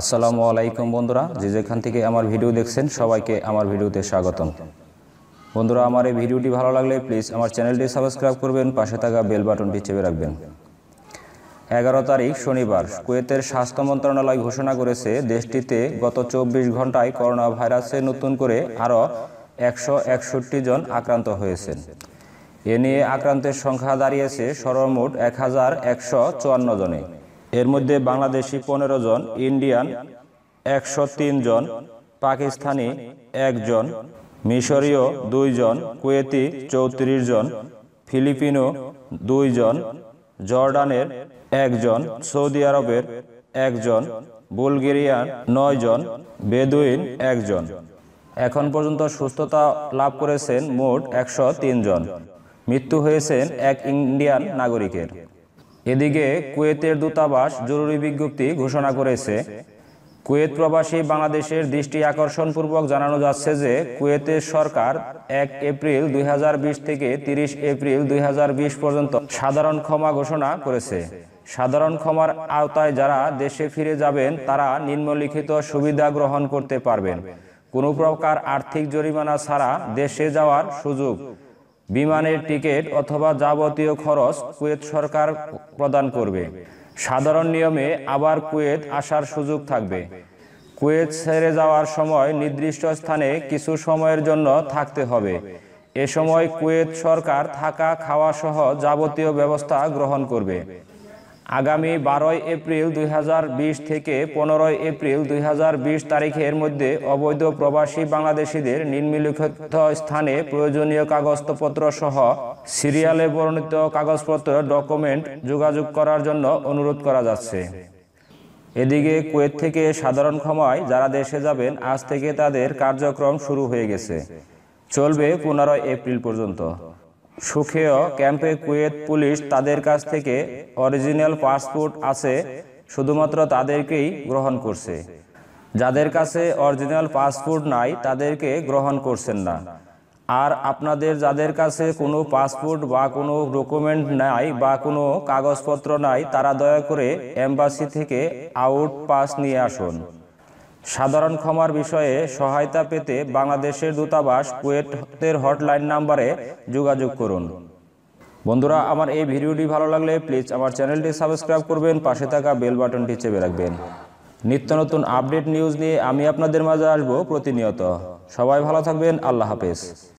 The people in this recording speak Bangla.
আসসালামু আলাইকুম বন্ধুরা যে যেখান থেকে আমার ভিডিও দেখছেন সবাইকে আমার ভিডিওতে স্বাগতম বন্ধুরা আমার এই ভিডিওটি ভালো লাগলে প্লিজ আমার চ্যানেলটি সাবস্ক্রাইব করবেন পাশে থাকা বেল বাটনটি চেপে রাখবেন এগারো তারিখ শনিবার কুয়েতের স্বাস্থ্য মন্ত্রণালয় ঘোষণা করেছে দেশটিতে গত চব্বিশ ঘন্টায় করোনা ভাইরাসে নতুন করে আরও একশো একষট্টি জন আক্রান্ত হয়েছেন এ নিয়ে আক্রান্তের সংখ্যা দাঁড়িয়েছে সর্বমোট এক হাজার একশো চুয়ান্ন জনে এর মধ্যে বাংলাদেশি পনেরো জন ইন্ডিয়ান একশো জন পাকিস্তানি একজন মিশরীয় দুইজন কুয়েতি চৌত্রিশ জন ফিলিপিনো দুইজন জর্ডানের একজন সৌদি আরবের একজন বুলগেরিয়ান নয়জন বেদুইন একজন এখন পর্যন্ত সুস্থতা লাভ করেছেন মোট একশো জন মৃত্যু হয়েছেন এক ইন্ডিয়ান নাগরিকের এদিকে কুয়েতের দূতাবাস জরুরি বিজ্ঞপ্তি ঘোষণা করেছে কুয়েত প্রবাসী বাংলাদেশের দৃষ্টি আকর্ষণপূর্বক জানানো যাচ্ছে যে কুয়েতের সরকার এক এপ্রিল দুই থেকে ৩০ এপ্রিল দুই পর্যন্ত সাধারণ ক্ষমা ঘোষণা করেছে সাধারণ ক্ষমার আওতায় যারা দেশে ফিরে যাবেন তারা নিম্নলিখিত সুবিধা গ্রহণ করতে পারবেন কোনো প্রকার আর্থিক জরিমানা ছাড়া দেশে যাওয়ার সুযোগ বিমানের টিকিট অথবা যাবতীয় খরচ কুয়েত সরকার প্রদান করবে সাধারণ নিয়মে আবার কুয়েত আসার সুযোগ থাকবে কুয়েত ছেড়ে যাওয়ার সময় নির্দিষ্ট স্থানে কিছু সময়ের জন্য থাকতে হবে এ সময় কুয়েত সরকার থাকা খাওয়া সহ যাবতীয় ব্যবস্থা গ্রহণ করবে আগামী বারোই এপ্রিল দুই থেকে পনেরোই এপ্রিল দুই তারিখের মধ্যে অবৈধ প্রবাসী বাংলাদেশিদের নিম্নলিখিত স্থানে প্রয়োজনীয় কাগজপত্র সহ সিরিয়ালে বর্ণিত কাগজপত্র ডকুমেন্ট যোগাযোগ করার জন্য অনুরোধ করা যাচ্ছে এদিকে কুয়েত থেকে সাধারণ ক্ষমায় যারা দেশে যাবেন আজ থেকে তাদের কার্যক্রম শুরু হয়ে গেছে চলবে পনেরোই এপ্রিল পর্যন্ত সুখেয় ক্যাম্পে কুয়েত পুলিশ তাদের কাছ থেকে অরিজিনাল পাসপোর্ট আছে শুধুমাত্র তাদেরকেই গ্রহণ করছে যাদের কাছে অরিজিনাল পাসপোর্ট নাই তাদেরকে গ্রহণ করছেন না আর আপনাদের যাদের কাছে কোনো পাসপোর্ট বা কোনো ডকুমেন্ট নাই বা কোনো কাগজপত্র নাই তারা দয়া করে এম্বাসি থেকে আউট পাস নিয়ে আসুন সাধারণ ক্ষমার বিষয়ে সহায়তা পেতে বাংলাদেশের দূতাবাস কুয়েটের হটলাইন নাম্বারে যোগাযোগ করুন বন্ধুরা আমার এই ভিডিওটি ভালো লাগলে প্লিজ আমার চ্যানেলটি সাবস্ক্রাইব করবেন পাশে থাকা বেল বাটনটি চেপে রাখবেন নিত্য নতুন আপডেট নিউজ নিয়ে আমি আপনাদের মাঝে আসবো প্রতিনিয়ত সবাই ভালো থাকবেন আল্লাহ হাফেজ